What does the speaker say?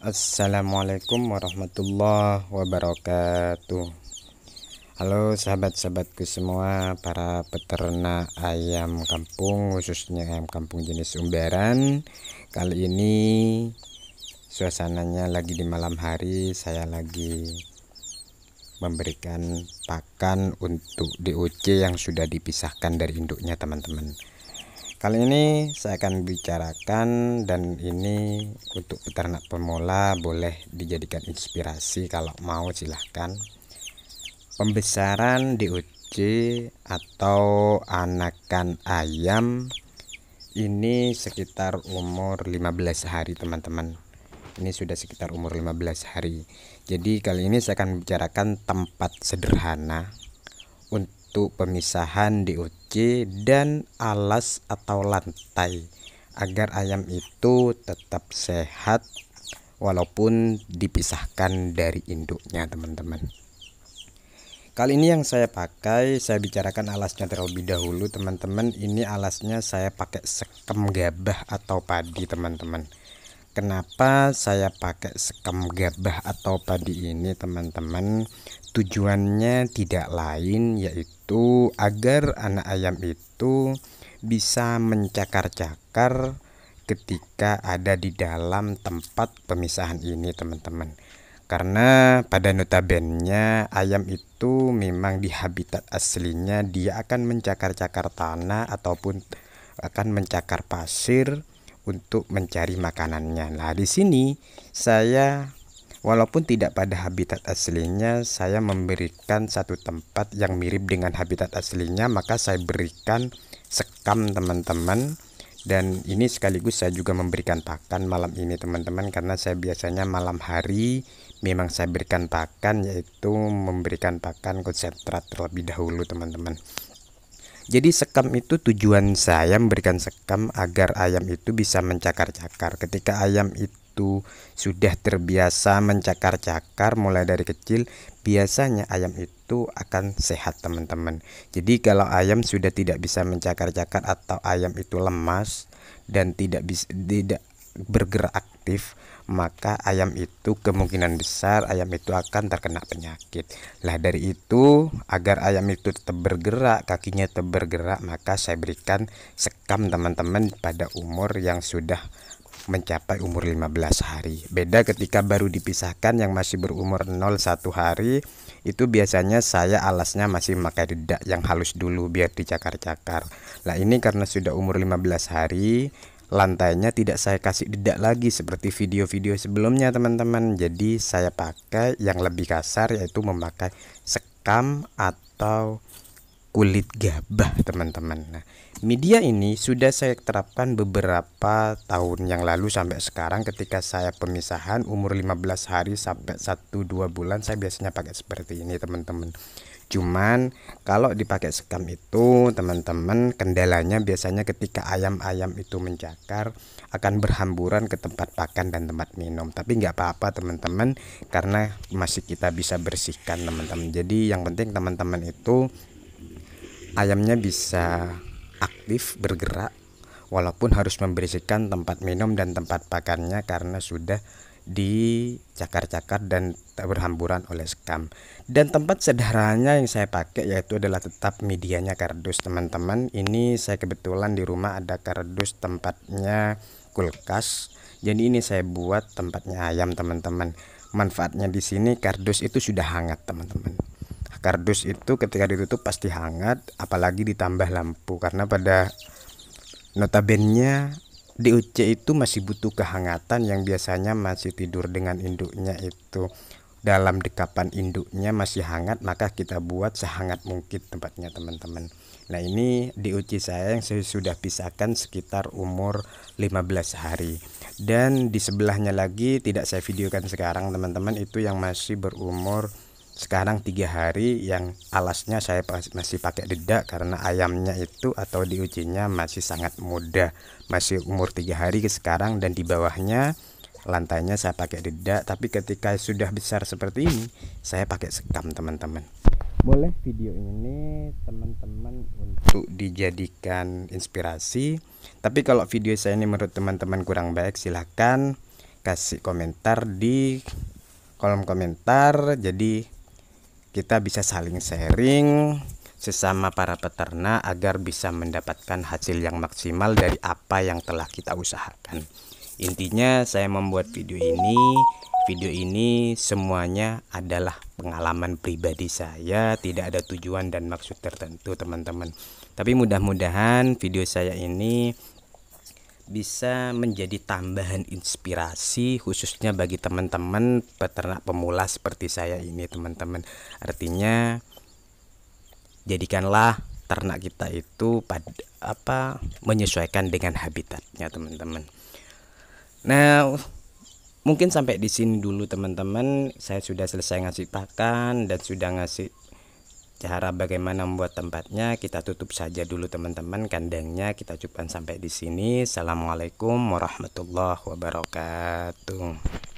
Assalamualaikum warahmatullahi wabarakatuh Halo sahabat-sahabatku semua para peternak ayam kampung khususnya ayam kampung jenis umbaran Kali ini suasananya lagi di malam hari saya lagi memberikan pakan untuk DOC yang sudah dipisahkan dari induknya teman-teman Kali ini saya akan bicarakan dan ini untuk peternak pemula boleh dijadikan inspirasi kalau mau silahkan Pembesaran di DOC atau anakan ayam ini sekitar umur 15 hari teman-teman Ini sudah sekitar umur 15 hari Jadi kali ini saya akan bicarakan tempat sederhana batu pemisahan di uci dan alas atau lantai agar ayam itu tetap sehat walaupun dipisahkan dari induknya teman-teman kali ini yang saya pakai saya bicarakan alasnya terlebih dahulu teman-teman ini alasnya saya pakai sekem gabah atau padi teman-teman kenapa saya pakai sekem gabah atau padi ini teman-teman tujuannya tidak lain yaitu itu agar anak ayam itu bisa mencakar-cakar ketika ada di dalam tempat pemisahan ini teman-teman karena pada notabennya ayam itu memang di habitat aslinya dia akan mencakar-cakar tanah ataupun akan mencakar pasir untuk mencari makanannya. Nah, di sini saya Walaupun tidak pada habitat aslinya, saya memberikan satu tempat yang mirip dengan habitat aslinya, maka saya berikan sekam teman-teman. Dan ini sekaligus saya juga memberikan pakan malam ini teman-teman karena saya biasanya malam hari memang saya berikan pakan yaitu memberikan pakan konsentrat terlebih dahulu teman-teman. Jadi sekam itu tujuan saya memberikan sekam agar ayam itu bisa mencakar-cakar. Ketika ayam itu itu sudah terbiasa mencakar-cakar mulai dari kecil, biasanya ayam itu akan sehat teman-teman. Jadi kalau ayam sudah tidak bisa mencakar-cakar atau ayam itu lemas dan tidak bisa tidak bergerak aktif, maka ayam itu kemungkinan besar ayam itu akan terkena penyakit. Lah dari itu agar ayam itu tetap bergerak, kakinya tetap bergerak, maka saya berikan sekam teman-teman pada umur yang sudah mencapai umur 15 hari. Beda ketika baru dipisahkan yang masih berumur 01 hari, itu biasanya saya alasnya masih memakai dedak yang halus dulu biar dicakar-cakar. Lah ini karena sudah umur 15 hari, lantainya tidak saya kasih dedak lagi seperti video-video sebelumnya teman-teman jadi saya pakai yang lebih kasar yaitu memakai sekam atau kulit gabah teman-teman nah Media ini sudah saya terapkan beberapa tahun yang lalu sampai sekarang ketika saya pemisahan umur 15 hari sampai 1-2 bulan saya biasanya pakai seperti ini teman-teman cuman kalau dipakai sekam itu teman-teman kendalanya biasanya ketika ayam-ayam itu mencakar akan berhamburan ke tempat pakan dan tempat minum tapi nggak apa-apa teman-teman karena masih kita bisa bersihkan teman-teman jadi yang penting teman-teman itu ayamnya bisa aktif bergerak walaupun harus membersihkan tempat minum dan tempat pakannya karena sudah di cakar cakar dan berhamburan oleh sekam. Dan tempat sederhananya yang saya pakai yaitu adalah tetap medianya kardus teman-teman. Ini saya kebetulan di rumah ada kardus tempatnya kulkas. Jadi ini saya buat tempatnya ayam teman-teman. Manfaatnya di sini kardus itu sudah hangat teman-teman kardus itu ketika ditutup pasti hangat apalagi ditambah lampu karena pada notabennya DOC itu masih butuh kehangatan yang biasanya masih tidur dengan induknya itu dalam dekapan induknya masih hangat maka kita buat sehangat mungkin tempatnya teman-teman nah ini DUC saya yang saya sudah pisahkan sekitar umur 15 hari dan di sebelahnya lagi tidak saya videokan sekarang teman-teman itu yang masih berumur sekarang tiga hari yang alasnya saya masih pakai dedak karena ayamnya itu atau diujinya masih sangat muda masih umur tiga hari ke sekarang dan di bawahnya lantainya saya pakai dedak tapi ketika sudah besar seperti ini saya pakai sekam teman-teman boleh video ini teman-teman untuk dijadikan inspirasi tapi kalau video saya ini menurut teman-teman kurang baik silahkan kasih komentar di kolom komentar jadi kita bisa saling sharing sesama para peternak agar bisa mendapatkan hasil yang maksimal dari apa yang telah kita usahakan. Intinya saya membuat video ini, video ini semuanya adalah pengalaman pribadi saya, tidak ada tujuan dan maksud tertentu, teman-teman. Tapi mudah-mudahan video saya ini bisa menjadi tambahan inspirasi khususnya bagi teman-teman peternak pemula seperti saya ini teman-teman artinya jadikanlah ternak kita itu pada apa menyesuaikan dengan habitatnya teman-teman nah mungkin sampai di sini dulu teman-teman saya sudah selesai ngasih pakan dan sudah ngasih cara bagaimana membuat tempatnya kita tutup saja dulu teman-teman kandangnya kita cukupkan sampai di sini assalamualaikum warahmatullahi wabarakatuh